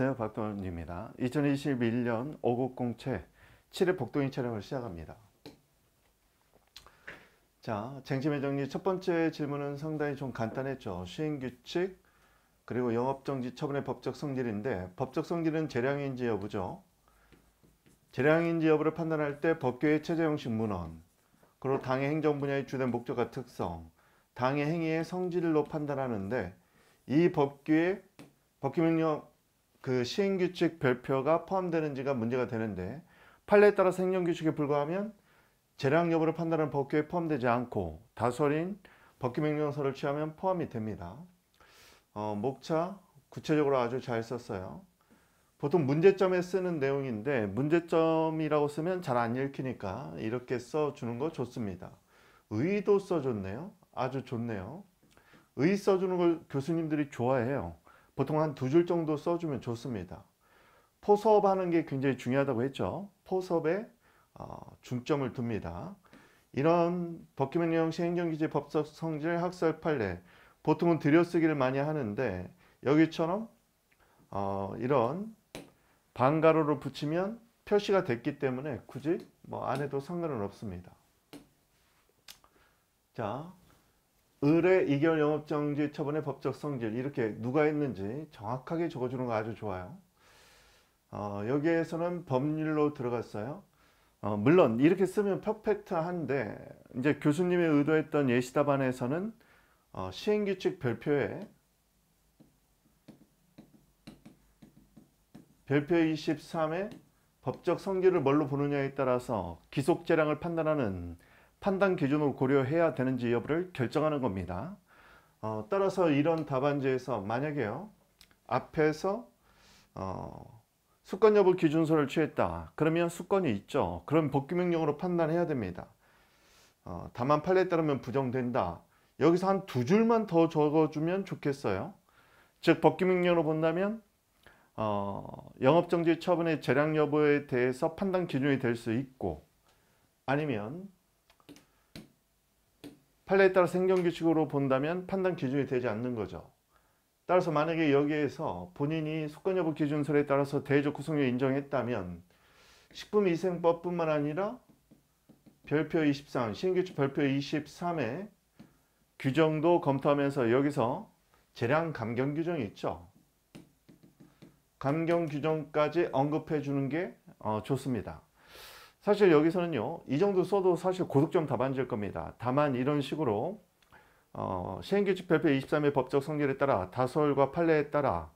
안녕하세요 박도원입니다 2021년 5곡공채 7회 복동인 촬영을 시작합니다 자 쟁점의 정리 첫 번째 질문은 상당히 좀 간단했죠 시행규칙 그리고 영업정지 처분의 법적 성질인데 법적 성질은 재량인지 여부죠 재량인지 여부를 판단할 때 법규의 체제 형식 문헌 그리고 당의 행정 분야의 주된 목적과 특성 당의 행위의 성질로 판단하는데 이 법규의 법규명령 그 시행규칙 별표가 포함되는지가 문제가 되는데 판례에 따라 생명규칙에 불과하면 재량 여부를 판단하는 법규에 포함되지 않고 다설린 법규명령서를 취하면 포함이 됩니다. 어, 목차 구체적으로 아주 잘 썼어요. 보통 문제점에 쓰는 내용인데 문제점이라고 쓰면 잘 안 읽히니까 이렇게 써주는 거 좋습니다. 의도 써줬네요. 아주 좋네요. 의 써주는 걸 교수님들이 좋아해요. 보통 한 두 줄 정도 써주면 좋습니다. 포섭하는 게 굉장히 중요하다고 했죠. 포섭에 어, 중점을 둡니다. 이런 법규명령 시행정규제 법적 성질 학설 판례 보통은 들여쓰기를 많이 하는데 여기처럼 어, 이런 반가로를 붙이면 표시가 됐기 때문에 굳이 뭐안 해도 상관은 없습니다. 자, 을의 이견 영업정지 처분의 법적 성질 이렇게 누가 했는지 정확하게 적어주는 거 아주 좋아요. 어, 여기에서는 법률로 들어갔어요. 어, 물론 이렇게 쓰면 퍼펙트한데 이제 교수님이 의도했던 예시답안에서는 어, 시행규칙 별표에 별표 23의 법적 성질을 뭘로 보느냐에 따라서 기속 재량을 판단하는 판단 기준으로 고려해야 되는지 여부를 결정하는 겁니다. 어, 따라서 이런 답안지에서 만약에요. 앞에서 어, 수권 여부 기준서를 취했다. 그러면 수권이 있죠. 그럼 복귀 명령으로 판단해야 됩니다. 어, 다만 판례에 따르면 부정된다. 여기서 한 두 줄만 더 적어주면 좋겠어요. 즉 법규 명령으로 본다면 어, 영업정지 처분의 재량 여부에 대해서 판단 기준이 될 수 있고 아니면 판례에 따라 생존규칙으로 본다면 판단 기준이 되지 않는 거죠. 따라서 만약에 여기에서 본인이 수권 여부 기준설에 따라서 대조 구성료 인정했다면 식품위생법뿐만 아니라 별표 23, 신규칙 별표 23의 규정도 검토하면서 여기서 재량 감경 규정이 있죠. 감경 규정까지 언급해 주는 게 어, 좋습니다. 사실 여기서는요. 이 정도 써도 사실 고득점 답안지일 겁니다. 다만 이런 식으로 어, 시행규칙 발표 23일 법적 성질에 따라 다설과 판례에 따라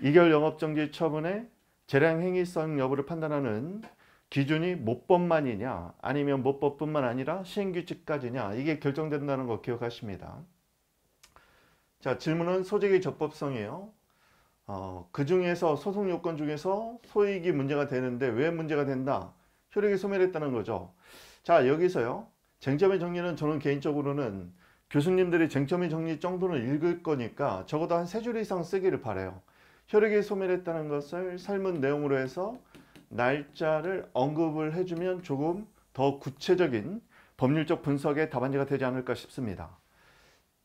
이결 영업정지 처분의 재량행위성 여부를 판단하는 기준이 모법만이냐 아니면 모법뿐만 아니라 시행규칙까지냐 이게 결정된다는 거 기억하십니다. 자 질문은 소재의 적법성이에요. 어, 그 중에서 소송 요건 중에서 소익이 문제가 되는데 왜 문제가 된다? 효력이 소멸했다는 거죠. 자 여기서요. 쟁점의 정리는 저는 개인적으로는 교수님들이 쟁점의 정리 정도는 읽을 거니까 적어도 한 세 줄 이상 쓰기를 바래요. 효력이 소멸했다는 것을 삶은 내용으로 해서 날짜를 언급을 해주면 조금 더 구체적인 법률적 분석의 답안지가 되지 않을까 싶습니다.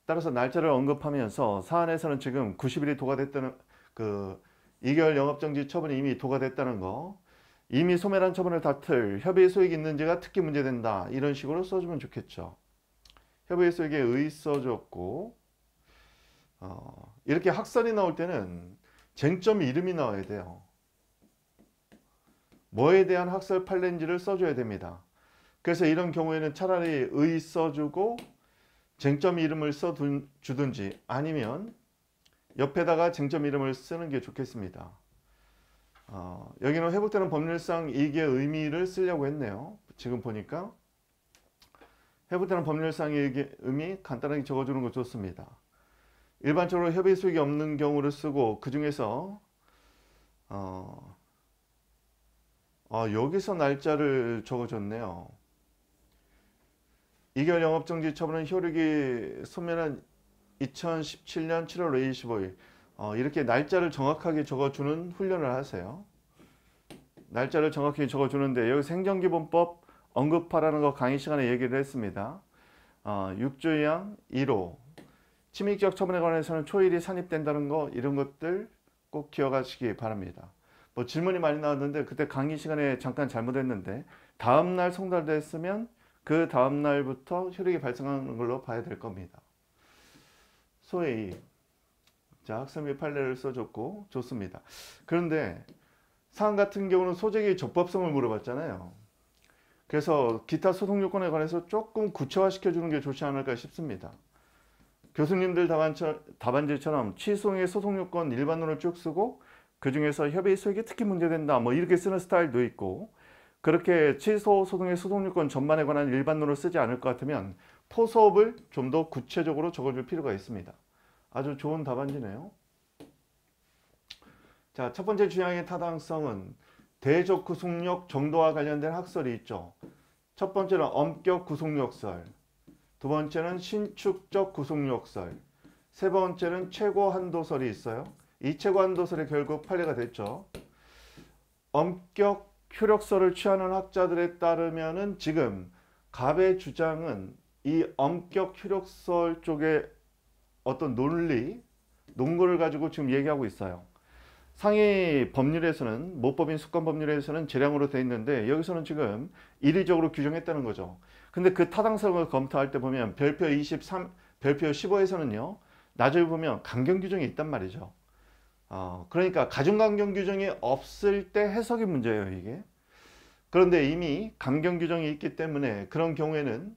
따라서 날짜를 언급하면서 사안에서는 지금 90일이 도가 됐다는 그 2개월 영업정지 처분이 이미 도가 됐다는 거 이미 소멸한 처분을 다툴 협의의 소익이 있는지가 특히 문제된다. 이런 식으로 써주면 좋겠죠. 협의의 소익에 의 써줬고 어, 이렇게 학설이 나올 때는 쟁점 이름이 나와야 돼요. 뭐에 대한 학설 판례인지를 써줘야 됩니다. 그래서 이런 경우에는 차라리 의 써주고 쟁점 이름을 써주든지 아니면 옆에다가 쟁점 이름을 쓰는 게 좋겠습니다. 어, 여기는 회복되는 법률상 이익의 의미를 쓰려고 했네요. 지금 보니까 회복되는 법률상 이익의 의미 간단하게 적어주는 거 좋습니다. 일반적으로 협의 수익이 없는 경우를 쓰고 그 중에서 어, 어, 여기서 날짜를 적어줬네요. 2개월 영업정지 처분은 효력이 소멸한 2017년 7월 25일 어, 이렇게 날짜를 정확하게 적어주는 훈련을 하세요. 날짜를 정확히 적어주는데 여기 생존기본법 언급하라는 거 강의 시간에 얘기를 했습니다. 어, 6조양 1호 침입적 처분에 관해서는 초일이 산입된다는 거 이런 것들 꼭 기억하시기 바랍니다. 뭐 질문이 많이 나왔는데 그때 강의 시간에 잠깐 잘못했는데 다음날 송달됐으면 그 다음날부터 효력이 발생하는 걸로 봐야 될 겁니다. 소의 자, 학습의 판례를 써줬고 좋습니다. 그런데 사항 같은 경우는 소재의 기 적법성을 물어봤잖아요. 그래서 기타 소송 요건에 관해서 조금 구체화시켜 주는 게 좋지 않을까 싶습니다. 교수님들 답안지처럼 취소의 소송 요건 일반론을 쭉 쓰고 그 중에서 협의 소액이 특히 문제된다 뭐 이렇게 쓰는 스타일도 있고 그렇게 취소 소송의 소송 요건 전반에 관한 일반론을 쓰지 않을 것 같으면 포수업을좀 더 구체적으로 적어줄 필요가 있습니다. 아주 좋은 답안지네요. 자, 첫 번째 주장의 타당성은 대적 구속력 정도와 관련된 학설이 있죠. 첫 번째는 엄격 구속력설, 두 번째는 신축적 구속력설, 세 번째는 최고 한도설이 있어요. 이 최고 한도설이 결국 판례가 됐죠. 엄격 효력설을 취하는 학자들에 따르면 지금 갑의 주장은 이 엄격 효력설 쪽에 어떤 논리, 논거를 가지고 지금 얘기하고 있어요. 상해 법률에서는 모법인 습관 법률에서는 재량으로 돼 있는데 여기서는 지금 이례적으로 규정했다는 거죠. 근데 그 타당성을 검토할 때 보면 별표 23, 별표 15에서는요. 나중에 보면 강경 규정이 있단 말이죠. 어, 그러니까 가중강경 규정이 없을 때 해석이 문제예요, 이게. 그런데 이미 강경 규정이 있기 때문에 그런 경우에는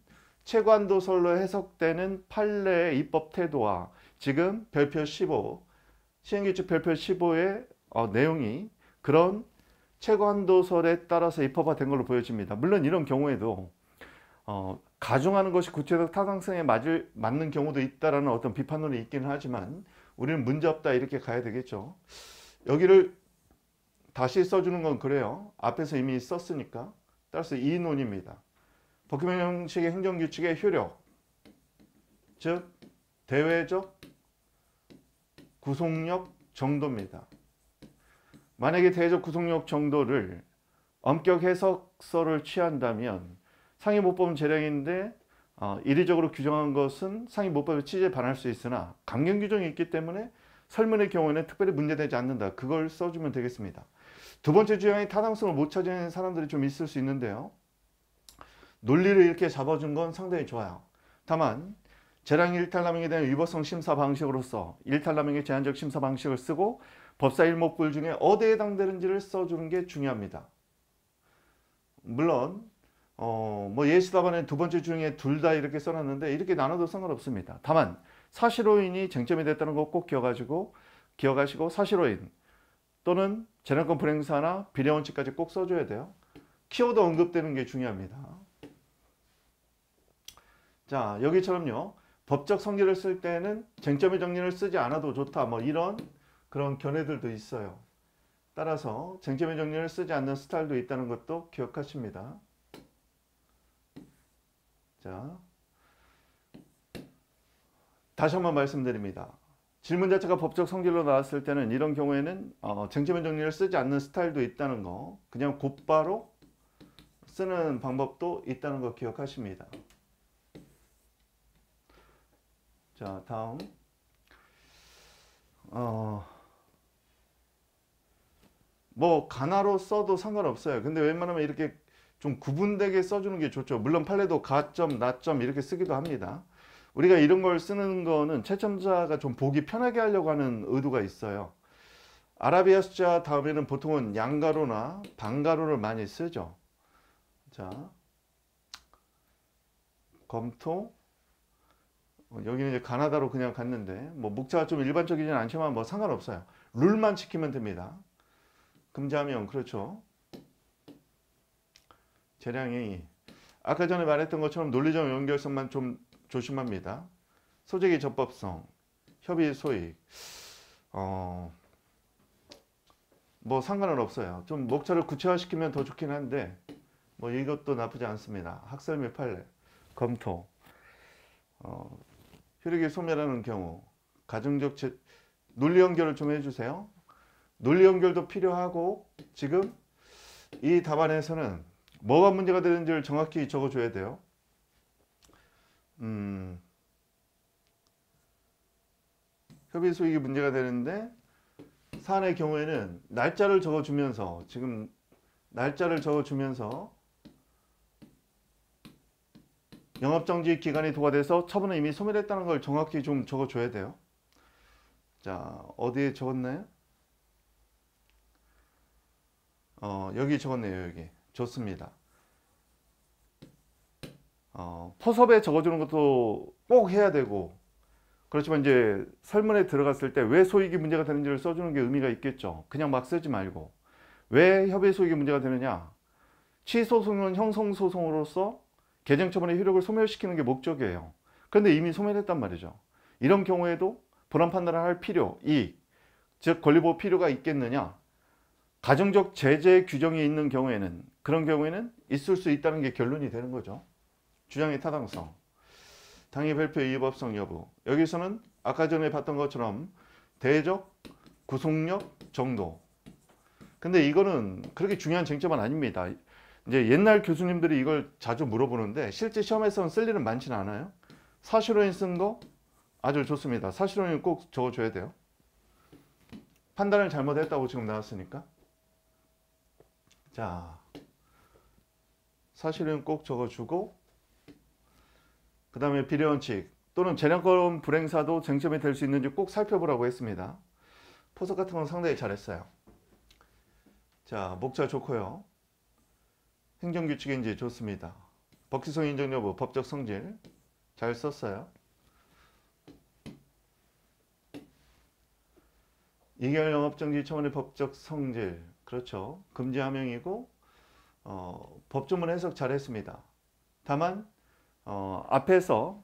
체관도설로 해석되는 판례의 입법 태도와 지금 별표 15, 시행규칙 별표 15의 어, 내용이 그런 체관도설에 따라서 입법화된 걸로 보여집니다. 물론 이런 경우에도 어, 가중하는 것이 구체적 타당성에 맞을, 맞는 경우도 있다는 어떤 비판론이 있기는 하지만 우리는 문제없다 이렇게 가야 되겠죠. 여기를 다시 써주는 건 그래요. 앞에서 이미 썼으니까 따라서 이 논입니다. 도큐멘 형식의 행정규칙의 효력, 즉 대외적 구속력 정도입니다. 만약에 대외적 구속력 정도를 엄격 해석서를 취한다면 상해못법 재량인데 어, 이례적으로 규정한 것은 상해못법의 취지에 반할 수 있으나 강경 규정이 있기 때문에 설문의 경우에는 특별히 문제되지 않는다. 그걸 써주면 되겠습니다. 두 번째 주장의 타당성을 못 찾는 사람들이 좀 있을 수 있는데요. 논리를 이렇게 잡아준 건 상당히 좋아요. 다만 재량 일탈남용에 대한 위법성 심사 방식으로서 일탈남용의 제한적 심사 방식을 쓰고 법사 일목불 중에 어디에 해당되는지를 써주는 게 중요합니다. 물론 어, 뭐 예시답안에 두 번째 중에 둘 다 이렇게 써놨는데 이렇게 나눠도 상관없습니다. 다만 사실오인이 쟁점이 됐다는 거 꼭 기억하시고 기억하시고 사실오인 또는 재량권 불행사나 비례원칙까지 꼭 써줘야 돼요. 키워드 언급되는 게 중요합니다. 자 여기처럼요 법적 성질을 쓸 때는 쟁점의 정리를 쓰지 않아도 좋다 뭐 이런 그런 견해들도 있어요 따라서 쟁점의 정리를 쓰지 않는 스타일도 있다는 것도 기억하십니다 자 다시 한번 말씀드립니다 질문 자체가 법적 성질로 나왔을 때는 이런 경우에는 어, 쟁점의 정리를 쓰지 않는 스타일도 있다는 거 그냥 곧바로 쓰는 방법도 있다는 거 기억하십니다 자, 다음. 어, 뭐, 가나로 써도 상관없어요. 근데 웬만하면 이렇게 좀 구분되게 써주는 게 좋죠. 물론 판례도 가점, 나점 이렇게 쓰기도 합니다. 우리가 이런 걸 쓰는 거는 채점자가 좀 보기 편하게 하려고 하는 의도가 있어요. 아라비아 숫자 다음에는 보통은 양가로나 반가로를 많이 쓰죠. 자, 검토, 뭐 여기는 이제 가나다로 그냥 갔는데 뭐 목차가 좀 일반적이진 않지만 뭐 상관없어요. 룰만 지키면 됩니다. 금자면 그렇죠. 재량이 아까 전에 말했던 것처럼 논리적 연결성만 좀 조심합니다. 소재의 적법성, 협의 소익 어, 뭐 상관은 없어요. 좀 목차를 구체화시키면 더 좋긴 한데 뭐 이것도 나쁘지 않습니다. 학설 및 판례, 검토 어, 혈액이 소멸하는 경우 가정적 제, 논리 연결을 좀 해주세요. 논리 연결도 필요하고 지금 이 답안에서는 뭐가 문제가 되는지를 정확히 적어줘야 돼요. 음, 협의 수익이 문제가 되는데 사안의 경우에는 날짜를 적어주면서 지금 날짜를 적어주면서 영업정지 기간이 도과돼서 처분은 이미 소멸했다는 걸 정확히 좀 적어줘야 돼요. 자, 어디에 적었나요? 어, 여기 적었네요, 여기. 좋습니다. 어, 포섭에 적어주는 것도 꼭 해야 되고, 그렇지만 이제 설문에 들어갔을 때 왜 소익이 문제가 되는지를 써주는 게 의미가 있겠죠. 그냥 막 쓰지 말고. 왜 협의 소익이 문제가 되느냐? 취소소송은 형성소송으로서 개정 처분의 효력을 소멸시키는 게 목적이에요. 그런데 이미 소멸했단 말이죠. 이런 경우에도 불안 판단을 할 필요, 이익, 즉 권리보호 필요가 있겠느냐? 가정적 제재 규정이 있는 경우에는 그런 경우에는 있을 수 있다는 게 결론이 되는 거죠. 주장의 타당성, 당의 발표 위법성 여부. 여기서는 아까 전에 봤던 것처럼 대적, 구속력, 정도. 근데 이거는 그렇게 중요한 쟁점은 아닙니다. 이제 옛날 교수님들이 이걸 자주 물어보는데 실제 시험에서는 쓸 일은 많지는 않아요. 사실로인 쓴거 아주 좋습니다. 사실로인 꼭 적어줘야 돼요. 판단을 잘못했다고 지금 나왔으니까. 자, 사실은 꼭 적어주고 그 다음에 비례원칙 또는 재량권 불행사도 쟁점이 될 수 있는지 꼭 살펴보라고 했습니다. 포석 같은 건 상당히 잘했어요. 자, 목차 좋고요. 행정규칙이 이제 좋습니다. 법치성 인정 여부, 법적 성질 잘 썼어요. 2개 영업정지 청원의 법적 성질 그렇죠. 금지 하명이고 어, 법조문 해석 잘 했습니다. 다만 어, 앞에서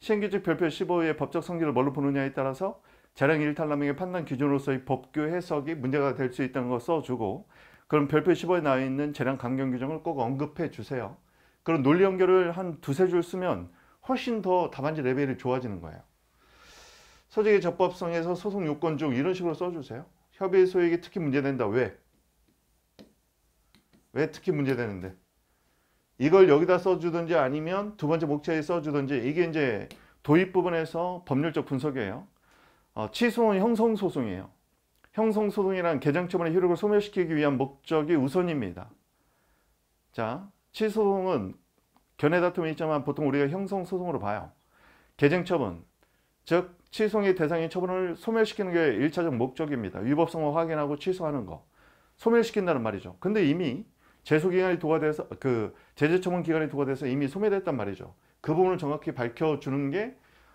시행규칙 별표 15의 법적 성질을 뭘로 보느냐에 따라서 자량 일탈남용의 판단 기준으로서의 법규 해석이 문제가 될 수 있다는 걸 써주고 그럼 별표 1 5에 나와 있는 재량 강경 규정을 꼭 언급해 주세요. 그런 논리 연결을 한 두세 줄 쓰면 훨씬 더 답안지 레벨이 좋아지는 거예요. 서적의 적법성에서 소송 요건 중 이런 식으로 써주세요. 협의 소액이 특히 문제된다. 왜? 왜 특히 문제되는데? 이걸 여기다 써주든지 아니면 두 번째 목차에 써주든지 이게 이제 도입 부분에서 법률적 분석이에요. 어, 취소는 형성소송이에요. 형성소송이란 개정처분의 효력을 소멸시키기 위한 목적이 우선입니다. 자, 치소송은 견해 다툼이 있지만 보통 우리가 형성소송으로 봐요. 개정처분, 즉 취소의 대상인 처분을 소멸시키는 게 1차적 목적입니다. 위법성을 확인하고 취소하는 거. 소멸시킨다는 말이죠. 근데 이미 제소기간이 도과돼서 그 제재처분 기간이 도과돼서 이미 소멸됐단 말이죠. 그 부분을 정확히 밝혀주는 게왜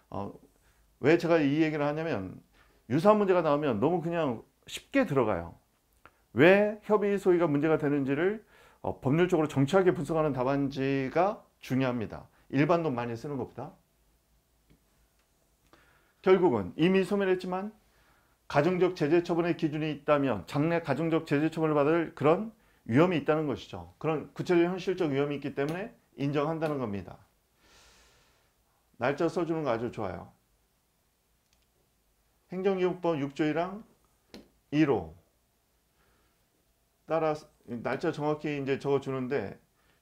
어, 제가 이 얘기를 하냐면 유사 문제가 나오면 너무 그냥 쉽게 들어가요. 왜 협의 소위가 문제가 되는지를 어, 법률적으로 정치하게 분석하는 답안지가 중요합니다. 일반 돈 많이 쓰는 것보다. 결국은 이미 소멸했지만 가정적 제재 처분의 기준이 있다면 장래 가정적 제재 처분을 받을 그런 위험이 있다는 것이죠. 그런 구체적 현실적 위험이 있기 때문에 인정한다는 겁니다. 날짜 써주는 거 아주 좋아요. 행정기록법 6조이랑 1호 따라 날짜 정확히 이제 적어주는데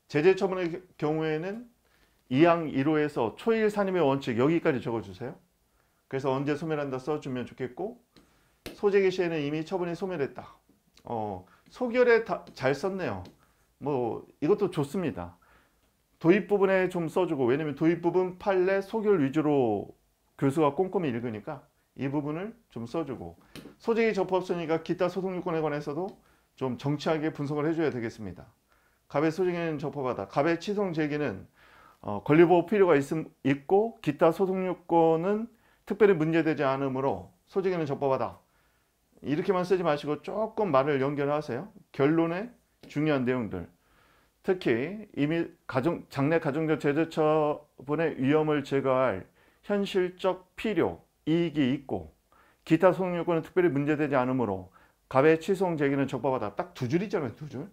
제재 처분의 경우에는 2항 1호에서 초일 산임의 원칙 여기까지 적어주세요. 그래서 언제 소멸한다 써주면 좋겠고 소재 개시에는 이미 처분이 소멸했다. 어, 소결에 다, 잘 썼네요. 뭐 이것도 좋습니다. 도입 부분에 좀 써주고 왜냐면 도입 부분 판례 소결 위주로 교수가 꼼꼼히 읽으니까 이 부분을 좀 써주고 소재의 접합 없으니까 기타 소송요건에 관해서도 좀 정치하게 분석을 해줘야 되겠습니다. 갑의 소재는 접합하다. 갑의 취성 제기는 어, 건립보호 필요가 있음, 있고 기타 소속요건은 특별히 문제되지 않으므로 소재에는 접합하다. 이렇게만 쓰지 마시고 조금 말을 연결하세요. 결론의 중요한 내용들. 특히 이미 가정, 장례 가정적 제재 처분의 위험을 제거할 현실적 필요, 이익이 있고 기타 소송 요건은 특별히 문제되지 않으므로 갑의 취소송 제기는 적법하다. 딱 두 줄이잖아요. 두 줄.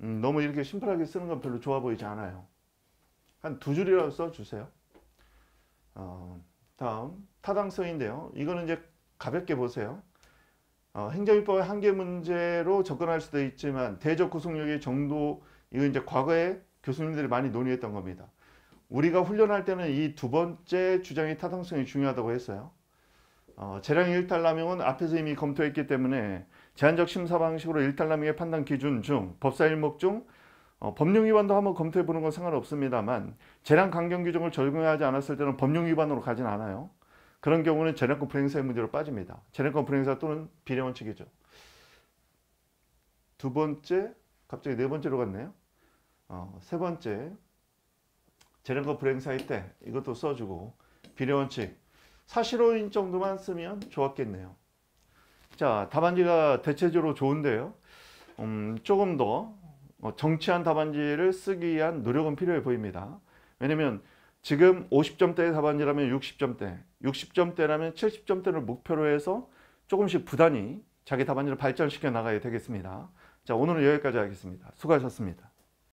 음, 너무 이렇게 심플하게 쓰는 건 별로 좋아 보이지 않아요. 한 두 줄이라도 써주세요. 어, 다음 타당성인데요. 이거는 이제 가볍게 보세요. 어, 행정입법의 한계 문제로 접근할 수도 있지만 대적 구속력의 정도 이거 이제 과거에 교수님들이 많이 논의했던 겁니다. 우리가 훈련할 때는 이 두 번째 주장의 타당성이 중요하다고 했어요. 어, 재량 일탈남용은 앞에서 이미 검토했기 때문에 제한적 심사 방식으로 일탈남용의 판단 기준 중 법사 일목 중 어, 법령 위반도 한번 검토해 보는 건 상관없습니다만 재량 강경 규정을 적용하지 않았을 때는 법령 위반으로 가진 않아요. 그런 경우는 재량권 불행사의 문제로 빠집니다. 재량권 불행사 또는 비례원칙이죠. 두 번째, 갑자기 네 번째로 갔네요. 어, 세 번째, 재련급 불행사일 때 이것도 써주고 비례원칙 사실호인 정도만 쓰면 좋았겠네요. 자 답안지가 대체적으로 좋은데요. 음, 조금 더 어, 정치한 답안지를 쓰기 위한 노력은 필요해 보입니다. 왜냐면 지금 50점대의 답안지라면 60점대, 60점대라면 70점대를 목표로 해서 조금씩 부단히 자기 답안지를 발전시켜 나가야 되겠습니다. 자 오늘은 여기까지 하겠습니다. 수고하셨습니다.